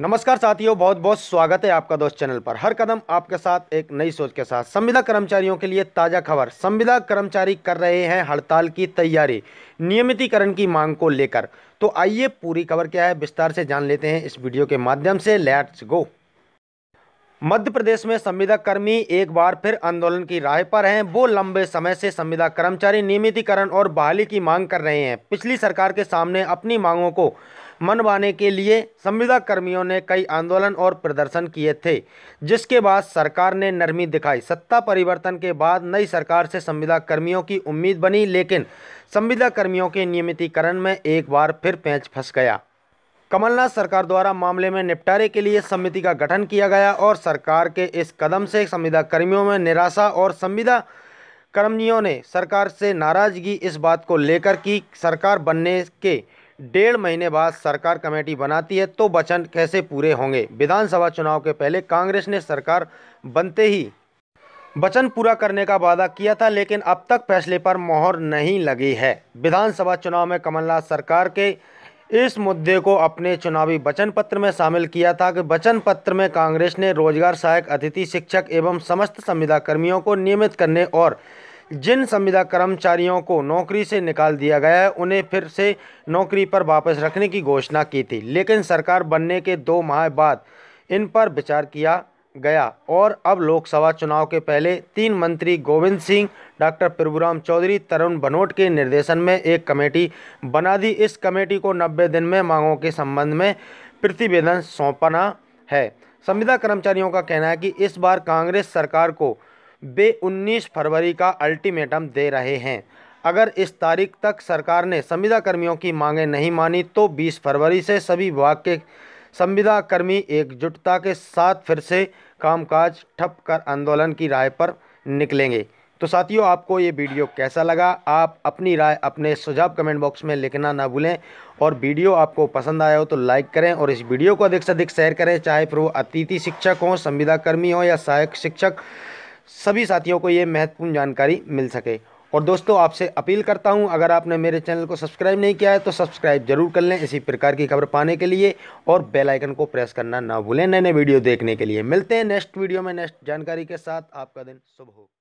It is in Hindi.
नमस्कार साथियों बहुत बहुत स्वागत है आपका दोस्त चैनल पर हर कदम आपके साथ एक नई सोच के साथ संविदा कर्मचारियों के लिए ताज़ा खबर संविदा कर्मचारी कर रहे हैं हड़ताल की तैयारी नियमितीकरण की मांग को लेकर तो आइए पूरी खबर क्या है विस्तार से जान लेते हैं इस वीडियो के माध्यम से लेट्स गो मध्य प्रदेश में संविदा कर्मी एक बार फिर आंदोलन की राह पर हैं वो लंबे समय से संविदा कर्मचारी नियमितीकरण और बहाली की मांग कर रहे हैं पिछली सरकार के सामने अपनी मांगों को मनवाने के लिए संविदा कर्मियों ने कई आंदोलन और प्रदर्शन किए थे जिसके बाद सरकार ने नरमी दिखाई सत्ता परिवर्तन के बाद नई सरकार से संविदा कर्मियों की उम्मीद बनी लेकिन संविदा कर्मियों के नियमितीकरण में एक बार फिर पैंच फंस गया कमलनाथ सरकार द्वारा मामले में निपटारे के लिए समिति का गठन किया गया और सरकार के इस कदम से संविदा कर्मियों में निराशा और संविदा कर्मियों ने सरकार से नाराजगी इस बात को लेकर कि सरकार बनने के डेढ़ महीने बाद सरकार कमेटी बनाती है तो वचन कैसे पूरे होंगे विधानसभा चुनाव के पहले कांग्रेस ने सरकार बनते ही वचन पूरा करने का वादा किया था लेकिन अब तक फैसले पर मोहर नहीं लगी है विधानसभा चुनाव में कमलनाथ सरकार के इस मुद्दे को अपने चुनावी वचन पत्र में शामिल किया था कि वचन पत्र में कांग्रेस ने रोजगार सहायक अतिथि शिक्षक एवं समस्त संविदा कर्मियों को नियमित करने और जिन संविदा कर्मचारियों को नौकरी से निकाल दिया गया है उन्हें फिर से नौकरी पर वापस रखने की घोषणा की थी लेकिन सरकार बनने के दो माह बाद इन पर विचार किया गया और अब लोकसभा चुनाव के पहले तीन मंत्री गोविंद सिंह डॉक्टर प्रभुराम चौधरी तरुण भनोट के निर्देशन में एक कमेटी बना दी इस कमेटी को 90 दिन में मांगों के संबंध में प्रतिवेदन सौंपना है संविदा कर्मचारियों का कहना है कि इस बार कांग्रेस सरकार को वे 19 फरवरी का अल्टीमेटम दे रहे हैं अगर इस तारीख तक सरकार ने संविदा कर्मियों की मांगें नहीं मानी तो 20 फरवरी से सभी विभाग के संविदा कर्मी एकजुटता के साथ फिर से कामकाज ठप कर आंदोलन की राय पर निकलेंगे तो साथियों आपको ये वीडियो कैसा लगा आप अपनी राय अपने सुझाव कमेंट बॉक्स में लिखना ना भूलें और वीडियो आपको पसंद आया हो तो लाइक करें और इस वीडियो को अधिक से अधिक शेयर करें चाहे फिर वो अतिथि शिक्षक हों संविदा कर्मी हों या सहायक शिक्षक सभी साथियों को ये महत्वपूर्ण जानकारी मिल सके और दोस्तों आपसे अपील करता हूँ अगर आपने मेरे चैनल को सब्सक्राइब नहीं किया है तो सब्सक्राइब जरूर कर लें इसी प्रकार की खबर पाने के लिए और बेल आइकन को प्रेस करना ना भूलें नए नए वीडियो देखने के लिए मिलते हैं नेक्स्ट वीडियो में नेक्स्ट जानकारी के साथ आपका दिन शुभ हो